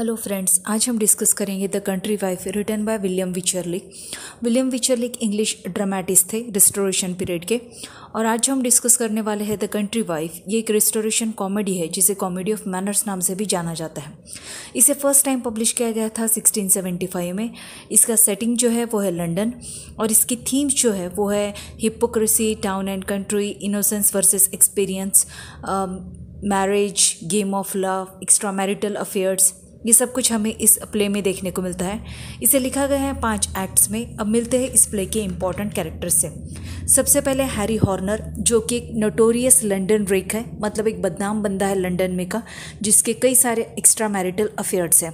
hello friends आज हम discuss करेंगे the country wife written by William Wycherley William एक इंग्लिश ड्रामेटिस्ट थे रिस्टोरेशन पीरियड के और आज हम डिस्कस करने वाले हैं द कंट्री वाइफ ये एक रिस्टोरेशन कॉमेडी है जिसे कॉमेडी ऑफ मैनर्स नाम से भी जाना जाता है इसे फर्स्ट टाइम पब्लिश किया गया था 1675 में इसका सेटिंग जो है वो है लंडन और इसकी थीम्स जो है वो है hypocrisy town and country innocence versus experience marriage game of love extra marital affairs ये सब कुछ हमें इस प्ले में देखने को मिलता है इसे लिखा गया है पांच एक्ट्स में अब मिलते हैं इस प्ले के इंपॉर्टेंट कैरेक्टर से सबसे पहले हैरी हॉर्नर जो कि एक नोटोरियस लंडन रेक है मतलब एक बदनाम बंदा है लंडन में का जिसके कई सारे एक्स्ट्रा मैरिटल अफेयर्स हैं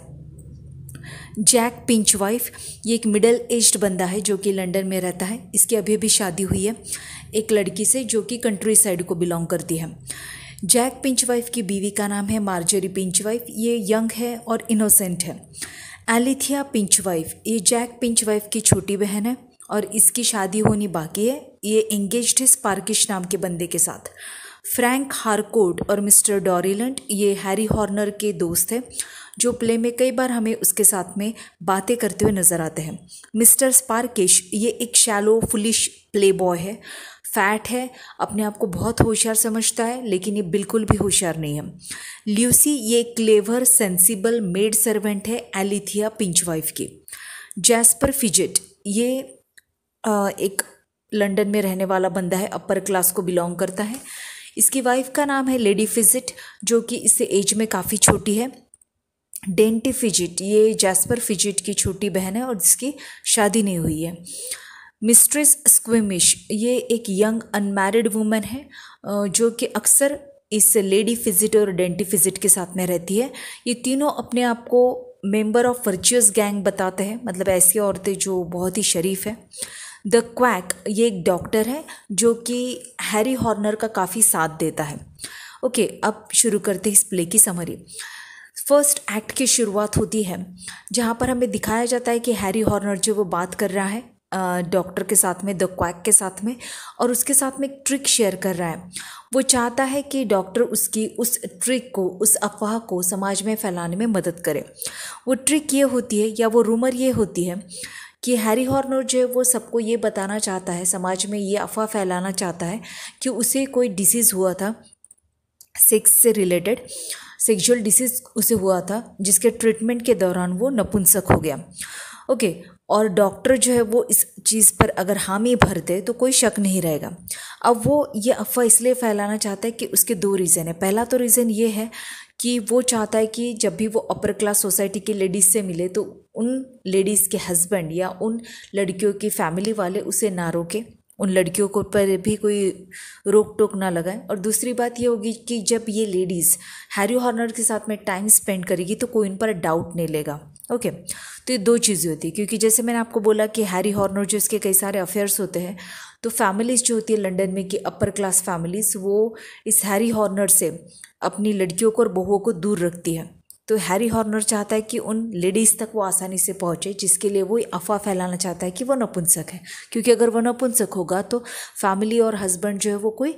जैक पिंच वाइफ ये एक मिडल एज्ड बंदा है जो कि लंदन में रहता है इसकी अभी अभी शादी हुई है एक लड़की से जो कि कंट्री साइड को बिलोंग करती है जैक पिंच वाइफ की बीवी का नाम है मार्जरी पिंच वाइफ ये यंग है और इनोसेंट है एलिथिया पिंच वाइफ ये जैक पिंच वाइफ की छोटी बहन है और इसकी शादी होनी बाकी है ये एंगेज है स्पार्किश नाम के बंदे के साथ फ्रैंक हारकोड और मिस्टर डॉरीलेंट ये हैरी हॉर्नर के दोस्त हैं जो प्ले में कई बार हमें उसके साथ में बातें करते हुए नज़र आते हैं मिस्टर स्पार्किश ये एक शैलो फुलिश प्ले बॉय है फैट है अपने आप को बहुत होशियार समझता है लेकिन ये बिल्कुल भी होशियार नहीं है ल्यूसी ये क्लेवर सेंसिबल मेड सर्वेंट है एलिथिया पिंच वाइफ की जैस्पर फिजेट ये एक लंदन में रहने वाला बंदा है अपर क्लास को बिलोंग करता है इसकी वाइफ का नाम है लेडी फिजिट जो कि इससे एज में काफ़ी छोटी है डेंटी फिजिट ये जैस्पर फिजिट की छोटी बहन है और जिसकी शादी नहीं हुई है मिस्ट्रेस स्क्विमिश ये एक यंग अनमैरिड वूमन है जो कि अक्सर इस लेडी फिजिट और डेंटी फिजिट के साथ में रहती है ये तीनों अपने आप को मेंबर ऑफ वर्चुअस गैंग बताते हैं मतलब ऐसी औरतें जो बहुत ही शरीफ है द क्वैक ये एक डॉक्टर है जो कि हैरी हॉर्नर का काफ़ी साथ देता है ओके अब शुरू करते हैं इस प्ले की समरी फर्स्ट एक्ट की शुरुआत होती है जहाँ पर हमें दिखाया जाता है कि हैरी हॉर्नर जो वो बात कर रहा है डॉक्टर के साथ में द क्वैक के साथ में और उसके साथ में एक ट्रिक शेयर कर रहा है वो चाहता है कि डॉक्टर उसकी उस ट्रिक को उस अफवाह को समाज में फैलाने में मदद करे वो ट्रिक ये होती है या वो रूमर ये होती है कि हैरी हॉर्नर जो है वो सबको ये बताना चाहता है समाज में ये अफवाह फैलाना चाहता है कि उसे कोई डिसीज़ हुआ था सेक्स से रिलेटेड सेक्सुअल डिसीज़ उसे हुआ था जिसके ट्रीटमेंट के दौरान वो नपुंसक हो गया ओके और डॉक्टर जो है वो इस चीज़ पर अगर हामी भर दे तो कोई शक नहीं रहेगा अब वो ये अफवाह इसलिए फैलाना चाहता है कि उसके दो रीज़न है पहला तो रीज़न ये है कि वो चाहता है कि जब भी वो अपर क्लास सोसाइटी की लेडीज़ से मिले तो उन लेडीज़ के हस्बैंड या उन लड़कियों की फैमिली वाले उसे ना रोके उन लड़कियों को पर भी कोई रोक टोक ना लगाएं और दूसरी बात ये होगी कि जब ये लेडीज़ हैरी हॉर्नर के साथ में टाइम स्पेंड करेगी तो कोई इन पर डाउट नहीं लेगा ओके तो ये दो चीज़ें होती है क्योंकि जैसे मैंने आपको बोला कि हैरी हॉर्नर जो इसके कई सारे अफेयर्स होते हैं तो फैमिलीज़ जो होती है लंदन में कि अपर क्लास फैमिलीज़ वो इस हैरी हॉर्नर से अपनी लड़कियों को और बहुओं को दूर रखती है तो हैरी हॉर्नर चाहता है कि उन लेडीज़ तक वो आसानी से पहुँचे जिसके लिए वो अफवाह फैलाना चाहता है कि वो नपुंसक है क्योंकि अगर वो नपुंसक होगा तो फैमिली और हस्बैंड जो है वो कोई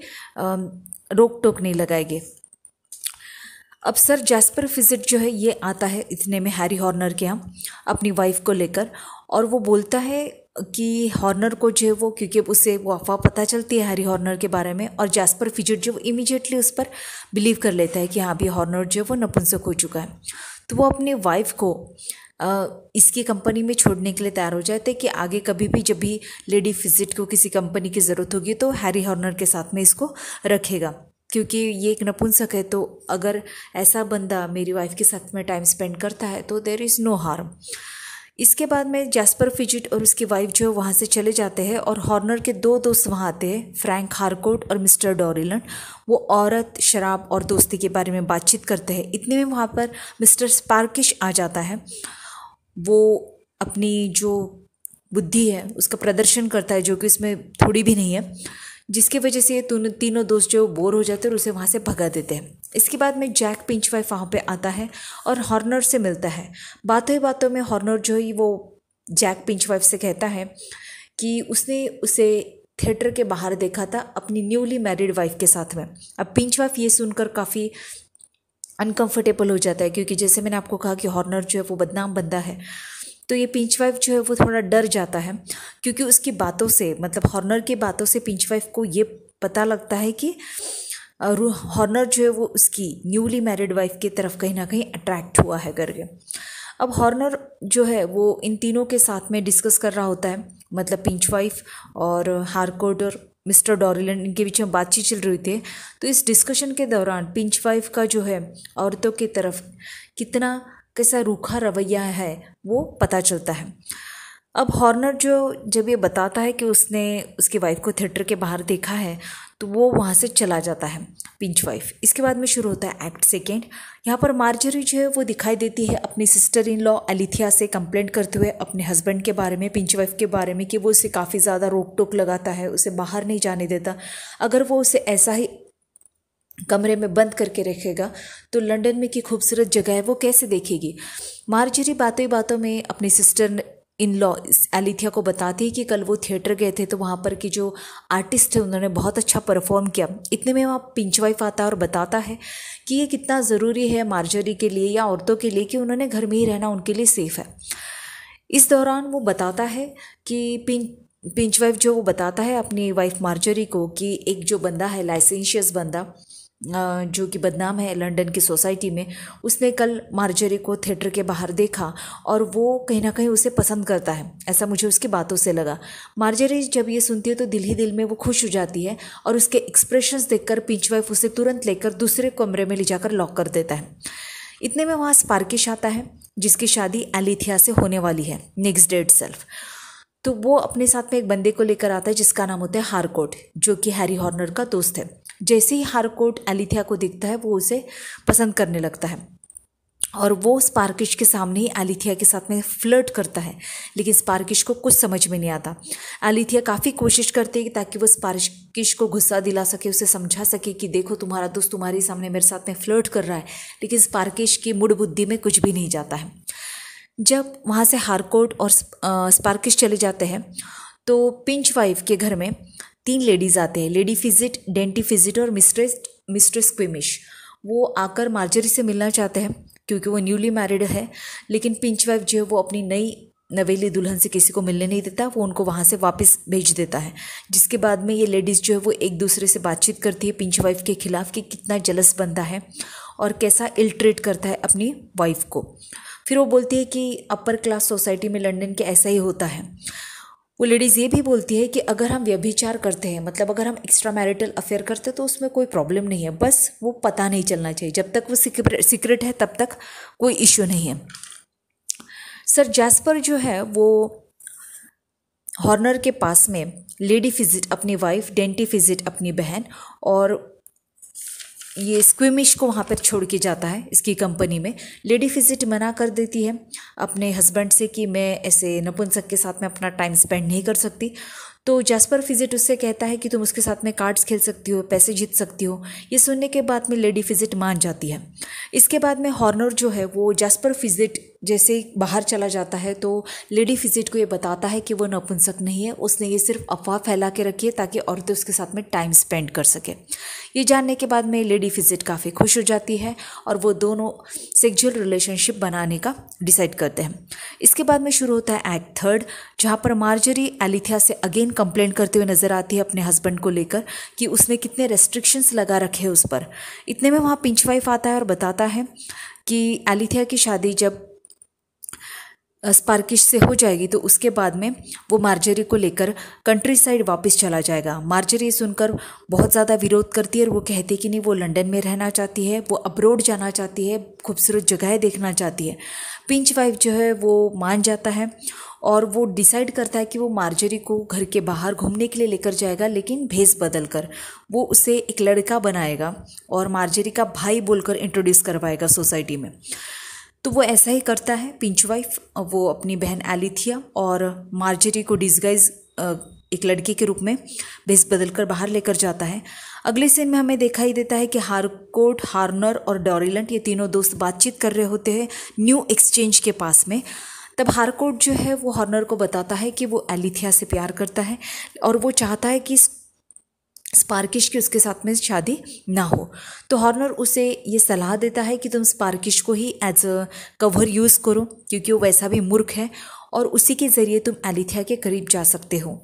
रोक टोक नहीं लगाएंगे अब सर जैस्पर फिजिट जो है ये आता है इतने में हैरी हॉर्नर के यहाँ अपनी वाइफ को लेकर और वो बोलता है कि हॉर्नर को जो है वो क्योंकि उसे वो अफवाह पता चलती है हैरी हॉर्नर के बारे में और जैस्पर फिजिट जो इमीजिएटली उस पर बिलीव कर लेता है कि हाँ अभी हॉर्नर जो है वो नपुंसक हो चुका है तो वो अपने वाइफ को इसकी कंपनी में छोड़ने के लिए तैयार हो जाते हैं कि आगे कभी भी जब भी लेडी फिजिट को किसी कंपनी की ज़रूरत होगी तो हैरी हॉर्नर के साथ में इसको रखेगा क्योंकि ये एक नपुंसक है तो अगर ऐसा बंदा मेरी वाइफ के साथ में टाइम स्पेंड करता है तो देर इज़ नो हार्म इसके बाद में जैस्पर फिजिट और उसकी वाइफ जो है वहाँ से चले जाते हैं और हॉर्नर के दो दोस्त वहाँ आते हैं फ्रैंक हारकोट और मिस्टर डॉरिलन वो औरत शराब और दोस्ती के बारे में बातचीत करते हैं इतने में वहाँ पर मिस्टर स्पार्किश आ जाता है वो अपनी जो बुद्धि है उसका प्रदर्शन करता है जो कि उसमें थोड़ी भी नहीं है जिसकी वजह से ये तीनों तीनों दोस्त जो बोर हो जाते हैं और उसे वहाँ से भगा देते हैं इसके बाद में जैक पिंच वाइफ वहाँ पर आता है और हॉर्नर से मिलता है बातों ही बातों में हॉर्नर जो है वो जैक पिंच वाइफ से कहता है कि उसने उसे थिएटर के बाहर देखा था अपनी न्यूली मैरिड वाइफ के साथ में अब पिंच वाइफ ये सुनकर काफ़ी अनकंफर्टेबल हो जाता है क्योंकि जैसे मैंने आपको कहा कि हॉर्नर जो है वो बदनाम बंदा है तो ये पिंच वाइफ जो है वो थोड़ा डर जाता है क्योंकि उसकी बातों से मतलब हॉर्नर की बातों से पिंच वाइफ को ये पता लगता है कि हॉर्नर जो है वो उसकी न्यूली मैरिड वाइफ की तरफ कहीं ना कहीं अट्रैक्ट हुआ है करके अब हॉर्नर जो है वो इन तीनों के साथ में डिस्कस कर रहा होता है मतलब पिंच वाइफ और हारकोट और मिस्टर डॉरिलन इनके बीच में बातचीत चल रही थी तो इस डिस्कशन के दौरान पिंच वाइफ का जो है औरतों की तरफ कितना कैसा रूखा रवैया है वो पता चलता है अब हॉर्नर जो जब ये बताता है कि उसने उसकी वाइफ को थिएटर के बाहर देखा है तो वो वहाँ से चला जाता है पिंच वाइफ इसके बाद में शुरू होता है एक्ट सेकेंड यहाँ पर मार्जरी जो है वो दिखाई देती है अपनी सिस्टर इन लॉ अलिथिया से कंप्लेंट करते हुए अपने हस्बैंड के बारे में पिंच वाइफ के बारे में कि वो उसे काफ़ी ज़्यादा रोक टोक लगाता है उसे बाहर नहीं जाने देता अगर वो उसे ऐसा ही कमरे में बंद करके रखेगा तो लंदन में की खूबसूरत जगह है वो कैसे देखेगी मार्जरी बातों ही बातों में अपनी सिस्टर इन लॉ एलिथिया को बताती है कि कल वो थिएटर गए थे तो वहाँ पर की जो आर्टिस्ट थे उन्होंने बहुत अच्छा परफॉर्म किया इतने में वहाँ पिंच वाइफ आता है और बताता है कि ये कितना ज़रूरी है मार्जरी के लिए या औरतों के लिए कि उन्होंने घर में ही रहना उनके लिए सेफ़ है इस दौरान वो बताता है कि पिंच पिंच वाइफ जो वो बताता है अपनी वाइफ मार्जरी को कि एक जो बंदा है लाइसेंशियस बंदा जो कि बदनाम है लंदन की सोसाइटी में उसने कल मार्जरी को थिएटर के बाहर देखा और वो कहीं ना कहीं उसे पसंद करता है ऐसा मुझे उसकी बातों से लगा मार्जरी जब ये सुनती है तो दिल ही दिल में वो खुश हो जाती है और उसके एक्सप्रेशंस देखकर पिंच वाइफ उसे तुरंत लेकर दूसरे कमरे में ले जाकर लॉक कर देता है इतने में वहाँ स्पार्किश आता है जिसकी शादी एलिथिया से होने वाली है नेक्स्ट डेट सेल्फ तो वो अपने साथ में एक बंदे को लेकर आता है जिसका नाम होता है हारकोट जो कि हैरी हॉर्नर का दोस्त है जैसे ही हारकोट एलिथिया को दिखता है वो उसे पसंद करने लगता है और वो स्पार्किश के सामने ही एलिथिया के साथ में फ्लर्ट करता है लेकिन स्पार्किश को कुछ समझ में नहीं आता एलिथिया काफ़ी कोशिश करती है ताकि वो स्पार्किश को गुस्सा दिला सके उसे समझा सके कि देखो तुम्हारा दोस्त तुम्हारे सामने मेरे साथ में फ्लर्ट कर रहा है लेकिन स्पार्किश की मूड बुद्धि में कुछ भी नहीं जाता है जब वहाँ से हारकोट और स्पार्किश चले जाते हैं तो पिंच वाइफ के घर में तीन लेडीज़ आते हैं लेडी फिजिट डेंटी फिजिट और मिस्ट्रेस मिस्ट्रेस क्विमिश वो आकर मार्जरी से मिलना चाहते हैं क्योंकि वो न्यूली मैरिड है लेकिन पिंच वाइफ जो है वो अपनी नई नवेली दुल्हन से किसी को मिलने नहीं देता वो उनको वहाँ से वापस भेज देता है जिसके बाद में ये लेडीज़ जो है वो एक दूसरे से बातचीत करती है पिंच वाइफ के खिलाफ कि कितना जलस बनता है और कैसा इल्ट्रेट करता है अपनी वाइफ को फिर वो बोलती है कि अपर क्लास सोसाइटी में लंदन के ऐसा ही होता है वो लेडीज़ ये भी बोलती है कि अगर हम व्यभिचार करते हैं मतलब अगर हम एक्स्ट्रा मैरिटल अफेयर करते हैं तो उसमें कोई प्रॉब्लम नहीं है बस वो पता नहीं चलना चाहिए जब तक वो सीक्रेट है तब तक कोई इश्यू नहीं है सर जैस्पर जो है वो हॉर्नर के पास में लेडी फिजिट अपनी वाइफ डेंटी फिजिट अपनी बहन और ये स्क्विमिश को वहाँ पर छोड़ के जाता है इसकी कंपनी में लेडी फिजिट मना कर देती है अपने हस्बैंड से कि मैं ऐसे नपुंसक के साथ में अपना टाइम स्पेंड नहीं कर सकती तो जैस्पर फिजिट तो उससे कहता है कि तुम उसके साथ में कार्ड्स खेल सकती हो पैसे जीत सकती हो ये सुनने के बाद में लेडी फिजिट मान जाती है इसके बाद में हॉर्नर जो है वो जैस्पर फिजिट जैसे बाहर चला जाता है तो लेडी फिजिट को ये बताता है कि वो नपुंसक नहीं है उसने ये सिर्फ अफवाह फैला के रखी है ताकि औरतें उसके साथ में टाइम स्पेंड कर सके ये जानने के बाद में लेडी फिजिट काफ़ी खुश हो जाती है और वो दोनों सेक्जुअल रिलेशनशिप बनाने का डिसाइड करते हैं इसके बाद में शुरू होता है एक्ट थर्ड जहाँ पर मार्जरी एलिथिया से अगेन कंप्लेंट करते हुए नज़र आती है अपने हस्बैंड को लेकर कि उसने कितने रेस्ट्रिक्शंस लगा रखे हैं उस पर इतने में वहाँ पिंच वाइफ आता है और बताता है कि एलिथिया की शादी जब स्पार्किश से हो जाएगी तो उसके बाद में वो मार्जरी को लेकर कंट्री साइड वापस चला जाएगा मार्जरी सुनकर बहुत ज़्यादा विरोध करती है और वो कहती है कि नहीं वो लंदन में रहना चाहती है वो अब्रोड जाना चाहती है खूबसूरत जगहें देखना चाहती है पिंच वाइफ जो है वो मान जाता है और वो डिसाइड करता है कि वो मार्जरी को घर के बाहर घूमने के लिए लेकर जाएगा लेकिन भेस बदल कर वो उसे एक लड़का बनाएगा और मार्जरी का भाई बोलकर इंट्रोड्यूस करवाएगा सोसाइटी में तो वो ऐसा ही करता है पिंच वाइफ वो अपनी बहन एलिथिया और मार्जरी को डिस्गाइज एक लड़की के रूप में भेस बदल कर बाहर लेकर जाता है अगले सीन में हमें दिखाई देता है कि हारकोट हार्नर और डॉरिलंट ये तीनों दोस्त बातचीत कर रहे होते हैं न्यू एक्सचेंज के पास में तब हारकोट जो है वो हॉर्नर को बताता है कि वो एलिथिया से प्यार करता है और वो चाहता है कि इस स्पार्किश की उसके साथ में शादी ना हो तो हॉर्नर उसे ये सलाह देता है कि तुम स्पार्किश को ही एज अ कवर यूज़ करो क्योंकि वो वैसा भी मूर्ख है और उसी के ज़रिए तुम एलिथिया के करीब जा सकते हो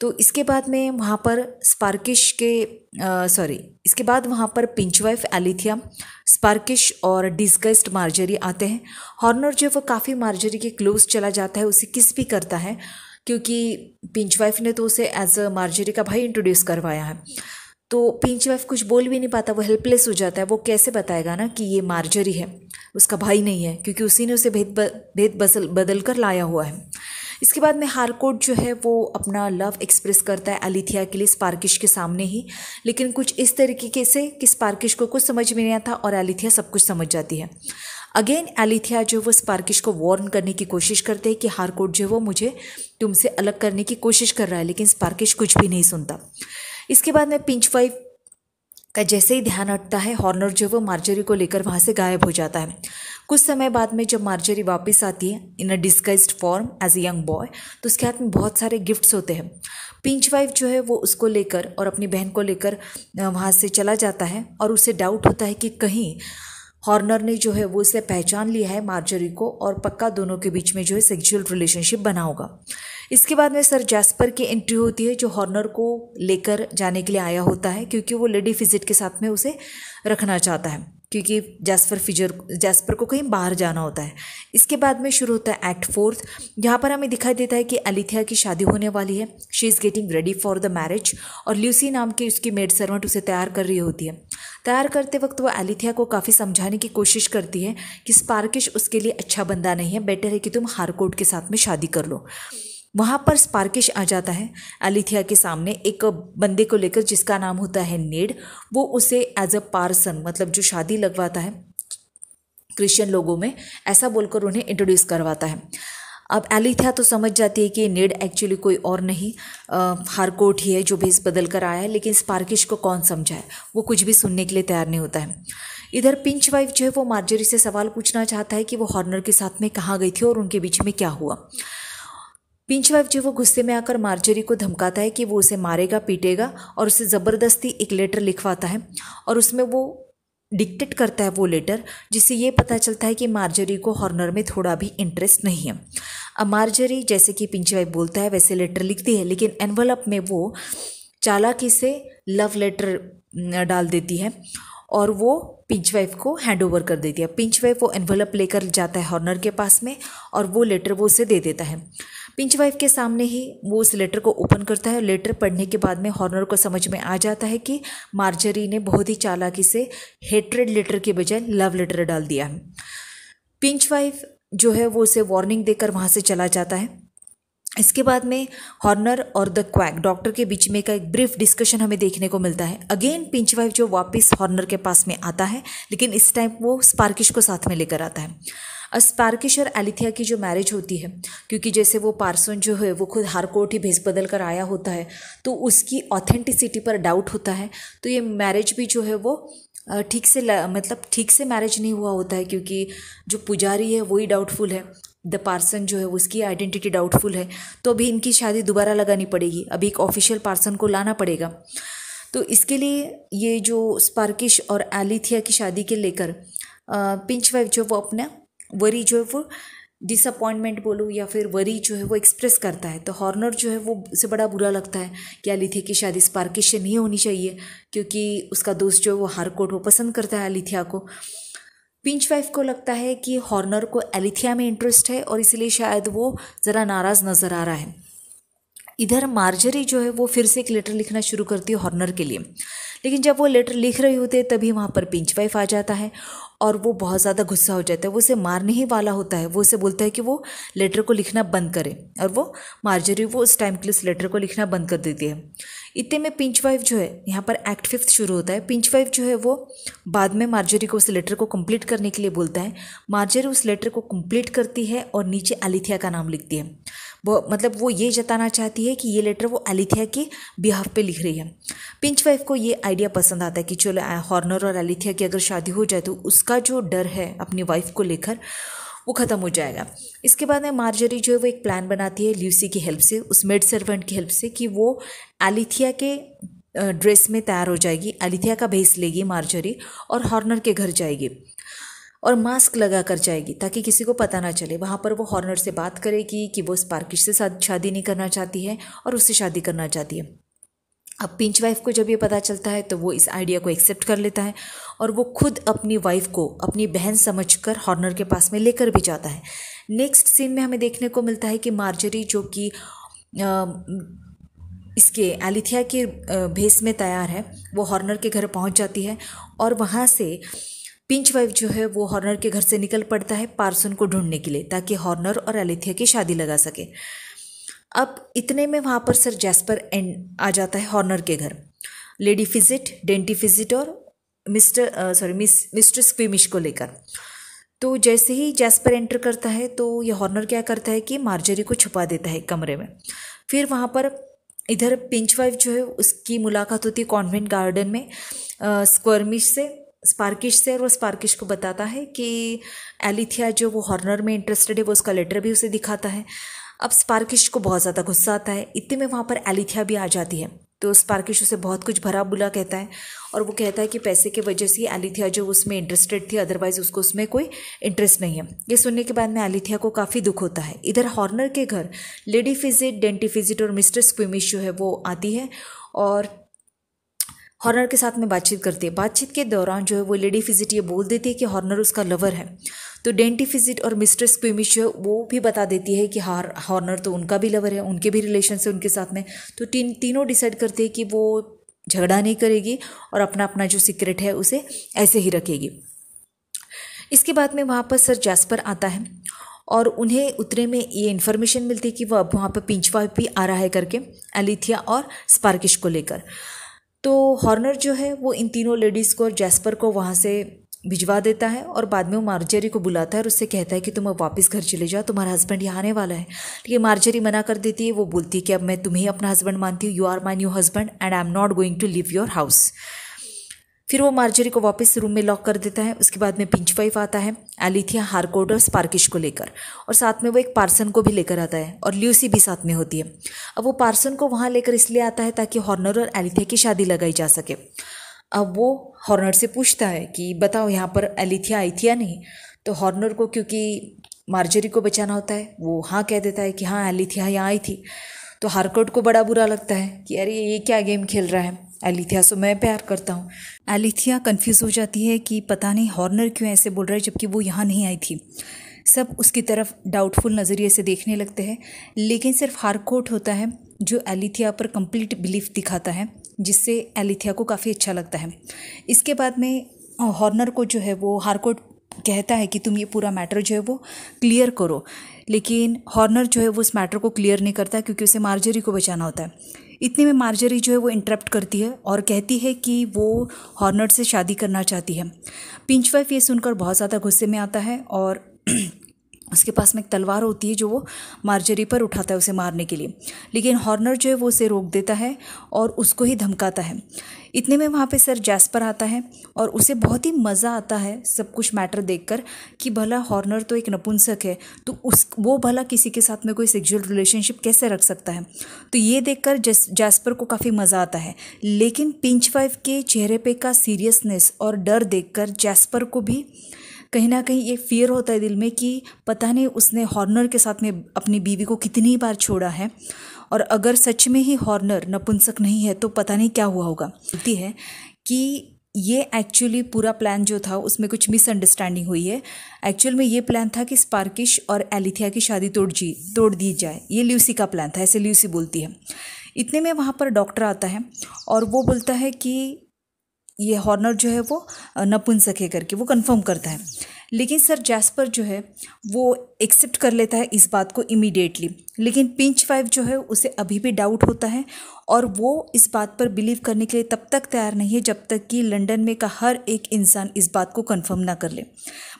तो इसके बाद में वहाँ पर स्पार्किश के सॉरी इसके बाद वहाँ पर पिंच वाइफ एलिथिया स्पार्किश और डिस्गस्ट मार्जरी आते हैं हॉर्नर जो वो काफ़ी मार्जरी के क्लोज चला जाता है उसे किस भी करता है क्योंकि पिंच वाइफ ने तो उसे एज अ मार्जरी का भाई इंट्रोड्यूस करवाया है तो पिंच वाइफ कुछ बोल भी नहीं पाता वो हेल्पलेस हो जाता है वो कैसे बताएगा ना कि ये मार्जरी है उसका भाई नहीं है क्योंकि उसी ने उसे भेद भेद बदल बदल कर लाया हुआ है इसके बाद में हारकोट जो है वो अपना लव एक्सप्रेस करता है अलिथिया के लिए स्पार्किश के सामने ही लेकिन कुछ इस तरीके से कि स्पार्किश को कुछ समझ में नहीं आता और अलिथिया सब कुछ समझ जाती है अगेन एलिथिया जो वो स्पार्किश को वार्न करने की कोशिश करते हैं कि हारकोट जो वो मुझे तुमसे अलग करने की कोशिश कर रहा है लेकिन स्पार्किश कुछ भी नहीं सुनता इसके बाद में पिंच वाइफ का जैसे ही ध्यान हटता है हॉर्नर जो वो मार्जरी को लेकर वहाँ से गायब हो जाता है कुछ समय बाद में जब मार्जरी वापस आती है in a disguised form as a young boy तो उसके हाथ में बहुत सारे गिफ्ट्स होते हैं पिंच वाइफ जो है वो उसको लेकर और अपनी बहन को लेकर वहाँ से चला जाता है और उसे डाउट होता है कि कहीं हॉर्नर ने जो है वो इसे पहचान लिया है मार्जरी को और पक्का दोनों के बीच में जो है सेक्सुअल रिलेशनशिप बना होगा इसके बाद में सर जैस्पर की एंट्री होती है जो हॉर्नर को लेकर जाने के लिए आया होता है क्योंकि वो लेडी फिजिट के साथ में उसे रखना चाहता है क्योंकि जैस्पर फिजर जैस्पर को कहीं बाहर जाना होता है इसके बाद में शुरू होता है एक्ट फोर्थ यहाँ पर हमें दिखाई देता है कि अलिथिया की शादी होने वाली है she is getting ready for the marriage और ल्यूसी नाम की उसकी मेड सर्वेंट उसे तैयार कर रही होती है तैयार करते वक्त वो एलिथिया को काफ़ी समझाने की कोशिश करती है कि स्पार्किश उसके लिए अच्छा बंदा नहीं है बेटर है कि तुम हारकोट के साथ में शादी कर लो वहाँ पर स्पार्किश आ जाता है अलिथिया के सामने एक बंदे को लेकर जिसका नाम होता है नेड वो उसे एज अ पार्सन मतलब जो शादी लगवाता है क्रिश्चियन लोगों में ऐसा बोलकर उन्हें इंट्रोड्यूस करवाता है अब एलिथिया तो समझ जाती है कि नेड एक्चुअली कोई और नहीं हारकोट ही है जो भेस बदल कर आया है लेकिन स्पार्किश को कौन समझाए वो कुछ भी सुनने के लिए तैयार नहीं होता है इधर पिंच वाइफ जो है वो मार्जरी से सवाल पूछना चाहता है कि वो हॉर्नर के साथ में कहाँ गई थी और उनके बीच में क्या हुआ पिंच वाइफ जो वो गुस्से में आकर मार्जरी को धमकाता है कि वो उसे मारेगा पीटेगा और उसे ज़बरदस्ती एक लेटर लिखवाता है और उसमें वो डिक्टेट करता है वो लेटर जिससे ये पता चलता है कि मार्जरी को हॉर्नर में थोड़ा भी इंटरेस्ट नहीं है अब मार्जरी जैसे कि पिंच वाइफ बोलता है वैसे लेटर लिखती है लेकिन एनवलप में वो चालाकी से लव लेटर डाल देती है और वो पिंच वाइफ को हैंड ओवर कर देती है पिंच वाइफ वो एनवलप लेकर जाता है हॉर्नर के पास में और वो लेटर वो उसे दे देता है पिंच वाइफ के सामने ही वो उस लेटर को ओपन करता है लेटर पढ़ने के बाद में हॉर्नर को समझ में आ जाता है कि मार्जरी ने बहुत ही चालाकी से हेट्रेड लेटर के बजाय लव लेटर डाल दिया है पिंच वाइफ जो है वो उसे वार्निंग देकर वहाँ से चला जाता है इसके बाद में हॉर्नर और द क्वैक डॉक्टर के बीच में का एक ब्रीफ डिस्कशन हमें देखने को मिलता है अगेन पिंच वाइफ जो वापस हॉर्नर के पास में आता है लेकिन इस टाइम वो स्पार्किश को साथ में लेकर आता है अस्पार्किश और एलिथिया की जो मैरिज होती है क्योंकि जैसे वो पार्सन जो है वो खुद कोर्ट ही भेज बदल कर आया होता है तो उसकी ऑथेंटिसिटी पर डाउट होता है तो ये मैरिज भी जो है वो ठीक से मतलब ठीक से मैरिज नहीं हुआ होता है क्योंकि जो पुजारी है वही डाउटफुल है द पार्सन जो है उसकी आइडेंटिटी डाउटफुल है तो अभी इनकी शादी दोबारा लगानी पड़ेगी अभी एक ऑफिशियल पार्सन को लाना पड़ेगा तो इसके लिए ये जो स्पार्किश और एलिथिया की शादी के लेकर पिंच वाइफ जो वो अपना वरी जो है वो डिसअपॉइंटमेंट बोलो या फिर वरी जो है वो एक्सप्रेस करता है तो हॉर्नर जो है वो उसे बड़ा बुरा लगता है कि अलिथिया की शादी स्पार्किश से नहीं होनी चाहिए क्योंकि उसका दोस्त जो है वो हारकोट वो पसंद करता है अलिथिया को पिंच वाइफ को लगता है कि हॉर्नर को एलिथिया में इंटरेस्ट है और इसलिए शायद वो ज़रा नाराज़ नज़र आ रहा है इधर मार्जरी जो है वो फिर से एक लेटर लिखना शुरू करती है हॉर्नर के लिए लेकिन जब वो लेटर लिख रही होते तभी वहाँ पर पिंच वाइफ आ जाता है और वो बहुत ज़्यादा गुस्सा हो जाता है वो उसे मारने ही वाला होता है वो उसे बोलता है कि वो लेटर को लिखना बंद करे और वो मार्जरी वो उस टाइम के लिए उस लेटर को लिखना बंद कर देती है इतने में पिंच वाइफ जो है यहाँ पर एक्ट फिफ्थ शुरू होता है पिंच वाइफ जो है वो बाद में मार्जरी को उस लेटर को कंप्लीट करने के लिए बोलता है मार्जरी उस लेटर को कंप्लीट करती है और नीचे अलिथिया का नाम लिखती है वो मतलब वो ये जताना चाहती है कि ये लेटर वो अलिथिया के बिहाफ पे लिख रही है पिंच वाइफ को ये आइडिया पसंद आता है कि चलो हॉर्नर और अलिथिया की अगर शादी हो जाए तो उसका जो डर है अपनी वाइफ को लेकर वो ख़त्म हो जाएगा इसके बाद में मार्जरी जो है वो एक प्लान बनाती है ल्यूसी की हेल्प से उस मेड सर्वेंट की हेल्प से कि वो एलिथिया के ड्रेस में तैयार हो जाएगी एलिथिया का भेस लेगी मार्जरी और हॉर्नर के घर जाएगी और मास्क लगा कर जाएगी ताकि किसी को पता ना चले वहाँ पर वो हॉर्नर से बात करेगी कि वो स्पार्किश से शादी नहीं करना चाहती है और उससे शादी करना चाहती है अब पिंच वाइफ को जब ये पता चलता है तो वो इस आइडिया को एक्सेप्ट कर लेता है और वो खुद अपनी वाइफ को अपनी बहन समझकर हॉर्नर के पास में लेकर भी जाता है नेक्स्ट सीन में हमें देखने को मिलता है कि मार्जरी जो कि इसके एलिथिया के भेस में तैयार है वो हॉर्नर के घर पहुंच जाती है और वहाँ से पिंच वाइफ जो है वो हॉर्नर के घर से निकल पड़ता है पार्सन को ढूंढने के लिए ताकि हॉर्नर और एलिथिया की शादी लगा सके अब इतने में वहाँ पर सर जैस्पर एंड आ जाता है हॉर्नर के घर लेडी फिजिट डेंटी फिजिट और mister sorry miss mister Squeamish को लेकर तो जैसे ही जैस्पर एंटर करता है तो ये हॉर्नर क्या करता है कि मार्जरी को छुपा देता है कमरे में फिर वहाँ पर इधर पिंच वाइफ जो है उसकी मुलाकात होती है कॉन्वेंट गार्डन में स्क्वर्मिश से स्पार्किश से और वो स्पार्किश को बताता है कि एलिथिया जो वो हॉर्नर में इंटरेस्टेड है वो उसका लेटर भी उसे दिखाता है अब स्पार्किश को बहुत ज़्यादा गुस्सा आता है इतने में वहाँ पर एलिथिया भी आ जाती है तो स्पार्किश उसे बहुत कुछ भरा बुला कहता है और वो कहता है कि पैसे की वजह से एलिथिया जो उसमें इंटरेस्टेड थी अदरवाइज़ उसको उसमें कोई इंटरेस्ट नहीं है ये सुनने के बाद में एलिथिया को काफ़ी दुख होता है इधर हॉर्नर के घर लेडी फिजिट डेंटी फिजिट और मिस्टर स्क्विमिश जो है वो आती है और हॉर्नर के साथ में बातचीत करती है बातचीत के दौरान जो है वो लेडी फिजिट ये बोल देती है कि हॉर्नर उसका लवर है तो डेंटी फिजिट और मिस्ट्रेस क्विमिश जो है वो भी बता देती है कि हार हॉर्नर तो उनका भी लवर है उनके भी रिलेशन है उनके साथ में तो तीन तीनों डिसाइड करते हैं कि वो झगड़ा नहीं करेगी और अपना अपना जो सीक्रेट है उसे ऐसे ही रखेगी इसके बाद में वहाँ पर सर जैस्पर आता है और उन्हें उतरे में ये इन्फॉर्मेशन मिलती है कि वह अब वहाँ पर पिंचवा भी आ रहा है करके एलिथिया और स्पार्किश को लेकर तो हॉर्नर जो है वो इन तीनों लेडीज़ को और जैस्पर को वहाँ से भिजवा देता है और बाद में वो मार्जरी को बुलाता है और उससे कहता है कि तुम अब वापस घर चले जाओ तुम्हारा हस्बैंड यहाँ आने वाला है लेकिन मार्जरी मना कर देती है वो बोलती है कि अब मैं तुम्हें अपना हस्बैंड मानती हूँ you are my new husband and I am not going to leave your house फिर वो मार्जरी को वापस रूम में लॉक कर देता है उसके बाद में पिंच वाइफ आता है एलिथिया हारकोड और स्पार्किश को लेकर और साथ में वो एक पार्सन को भी लेकर आता है और ल्यूसी भी साथ में होती है अब वो पार्सन को वहाँ लेकर इसलिए आता है ताकि हॉर्नर और एलिथिया की शादी लगाई जा सके अब वो हॉर्नर से पूछता है कि बताओ यहाँ पर एलिथिया आई थी या नहीं तो हॉर्नर को क्योंकि मार्जरी को बचाना होता है वो हाँ कह देता है कि हाँ एलिथिया यहाँ आई थी तो हारकोट को बड़ा बुरा लगता है कि अरे ये क्या गेम खेल रहा है एलिथिया से मैं प्यार करता हूँ एलिथिया कन्फ्यूज़ हो जाती है कि पता नहीं हॉर्नर क्यों ऐसे बोल रहा है जबकि वो यहाँ नहीं आई थी सब उसकी तरफ डाउटफुल नज़रिए से देखने लगते हैं लेकिन सिर्फ हारकोट होता है जो एलिथिया पर कंप्लीट बिलीफ दिखाता है जिससे एलिथिया को काफ़ी अच्छा लगता है इसके बाद में हॉर्नर को जो है वो हारकोट कहता है कि तुम ये पूरा मैटर जो है वो क्लियर करो लेकिन हॉर्नर जो है वो इस मैटर को क्लियर नहीं करता क्योंकि उसे मार्जरी को बचाना होता है इतने में मार्जरी जो है वो इंटरप्ट करती है और कहती है कि वो हॉर्नर से शादी करना चाहती है पिंच वाइफ ये सुनकर बहुत ज़्यादा गुस्से में आता है और उसके पास में एक तलवार होती है जो वो मार्जरी पर उठाता है उसे मारने के लिए लेकिन हॉर्नर जो है वो उसे रोक देता है और उसको ही धमकाता है इतने में वहाँ पे सर जैस्पर आता है और उसे बहुत ही मज़ा आता है सब कुछ मैटर देखकर कि भला हॉर्नर तो एक नपुंसक है तो उस वो भला किसी के साथ में कोई सेक्जुअल रिलेशनशिप कैसे रख सकता है तो ये देख कर जैस्पर को काफ़ी मज़ा आता है लेकिन पिंच वाइफ के चेहरे पर का सीरियसनेस और डर देख कर को भी कहीं ना कहीं ये फियर होता है दिल में कि पता नहीं उसने हॉर्नर के साथ में अपनी बीवी को कितनी बार छोड़ा है और अगर सच में ही हॉर्नर नपुंसक नहीं है तो पता नहीं क्या हुआ होगा होती है कि ये एक्चुअली पूरा प्लान जो था उसमें कुछ मिसअंडरस्टैंडिंग हुई है एक्चुअल में ये प्लान था कि स्पार्किश और एलिथिया की शादी तोड़ जी तोड़ दी जाए ये ल्यूसी का प्लान था ऐसे ल्यूसी बोलती है इतने में वहाँ पर डॉक्टर आता है और वो बोलता है कि ये हॉर्नर जो है वो नपुंसक है करके वो कंफर्म करता है लेकिन सर जैस्पर जो है वो एक्सेप्ट कर लेता है इस बात को इमीडिएटली लेकिन पिंच फाइव जो है उसे अभी भी डाउट होता है और वो इस बात पर बिलीव करने के लिए तब तक तैयार नहीं है जब तक कि लंदन में का हर एक इंसान इस बात को कंफर्म ना कर ले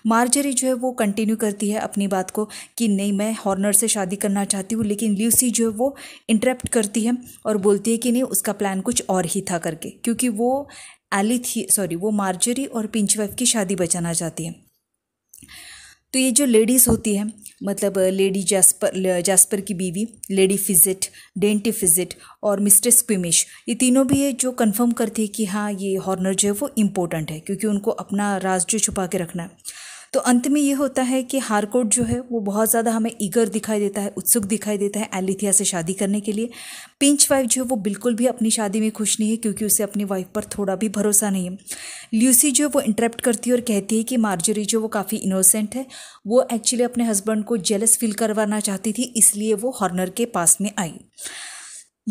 मार्जरी जो है वो कंटिन्यू करती है अपनी बात को कि नहीं मैं हॉर्नर से शादी करना चाहती हूँ लेकिन ल्यूसी जो है वो इंटरप्ट करती है और बोलती है कि नहीं उसका प्लान कुछ और ही था करके क्योंकि वो एलिथी सॉरी वो मार्जरी और पिंच वाइफ की शादी बचाना चाहती है तो ये जो लेडीज़ होती है मतलब लेडी जास्पर जैस्पर की बीवी लेडी फिजिट डेंटी फिजिट और मिस्ट्रेस क्विमिश ये तीनों भी है जो कंफर्म करती है कि हाँ ये हॉर्नर जो है वो इम्पोर्टेंट है क्योंकि उनको अपना राज जो छुपा के रखना है तो अंत में ये होता है कि हारकोट जो है वो बहुत ज़्यादा हमें ईगर दिखाई देता है उत्सुक दिखाई देता है एलिथिया से शादी करने के लिए पिंच वाइफ जो है वो बिल्कुल भी अपनी शादी में खुश नहीं है क्योंकि उसे अपनी वाइफ पर थोड़ा भी भरोसा नहीं है ल्यूसी जो है वो इंटरप्ट करती है और कहती है कि मार्जरी जो वो काफ़ी इनोसेंट है वो एक्चुअली अपने हस्बैंड को जेलस फील करवाना चाहती थी इसलिए वो हॉर्नर के पास में आई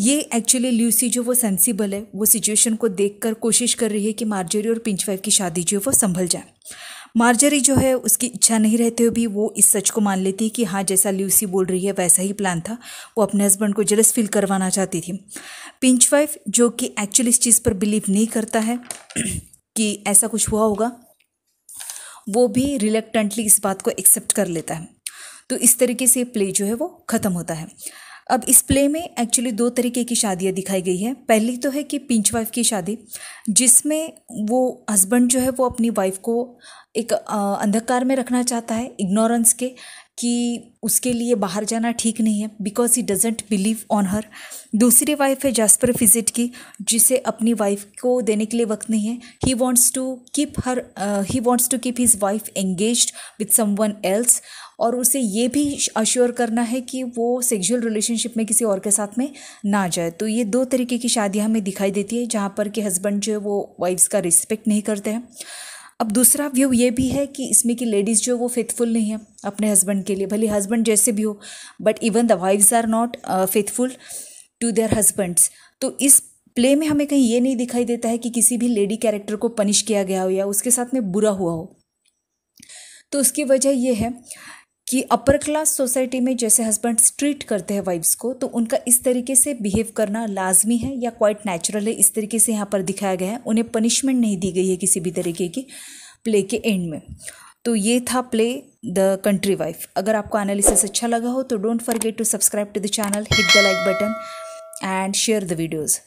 ये एक्चुअली ल्यूसी जो वो सेंसिबल है वो सिचुएशन को देखकर कोशिश कर रही है कि मार्जरी और पिंच वाइफ की शादी जो है वो संभल जाए मार्जरी जो है उसकी इच्छा नहीं रहते हुए भी वो इस सच को मान लेती है कि हाँ जैसा ल्यूसी बोल रही है वैसा ही प्लान था वो अपने हस्बैंड को जलस फील करवाना चाहती थी पिंच वाइफ जो कि एक्चुअली इस चीज़ पर बिलीव नहीं करता है कि ऐसा कुछ हुआ होगा वो भी रिलेक्टेंटली इस बात को एक्सेप्ट कर लेता है तो इस तरीके से प्ले जो है वो ख़त्म होता है अब इस प्ले में एक्चुअली दो तरीके की शादियाँ दिखाई गई हैं पहली तो है कि पिंच वाइफ की शादी जिसमें वो हस्बैंड जो है वो अपनी वाइफ को एक अंधकार में रखना चाहता है इग्नोरेंस के कि उसके लिए बाहर जाना ठीक नहीं है because he doesn't believe on her दूसरी वाइफ है जास्पर फिजिट की जिसे अपनी वाइफ को देने के लिए वक्त नहीं है he wants to keep her he wants to keep his wife engage with someone else और उसे ये भी अश्योर करना है कि वो सेक्सुअल रिलेशनशिप में किसी और के साथ में ना जाए तो ये दो तरीके की शादियाँ हमें दिखाई देती है जहाँ पर कि हस्बैंड जो है वो वाइफ्स का रिस्पेक्ट नहीं करते हैं अब दूसरा व्यू ये भी है कि इसमें कि लेडीज़ जो वो फेथफुल नहीं है अपने हस्बैंड के लिए भले हस्बैंड जैसे भी हो but even the wives are not faithful to their husbands तो इस प्ले में हमें कहीं ये नहीं दिखाई देता है कि किसी भी लेडी कैरेक्टर को पनिश किया गया हो या उसके साथ में बुरा हुआ हो तो उसकी वजह यह है कि अपर क्लास सोसाइटी में जैसे हस्बैंड ट्रीट करते हैं वाइफ्स को तो उनका इस तरीके से बिहेव करना लाजमी है या क्वाइट नेचुरल है इस तरीके से यहाँ पर दिखाया गया है उन्हें पनिशमेंट नहीं दी गई है किसी भी तरीके की प्ले के एंड में तो ये था प्ले द कंट्री वाइफ अगर आपको एनालिसिस अच्छा लगा हो तो don't forget to subscribe to the channel hit the like button and share the videos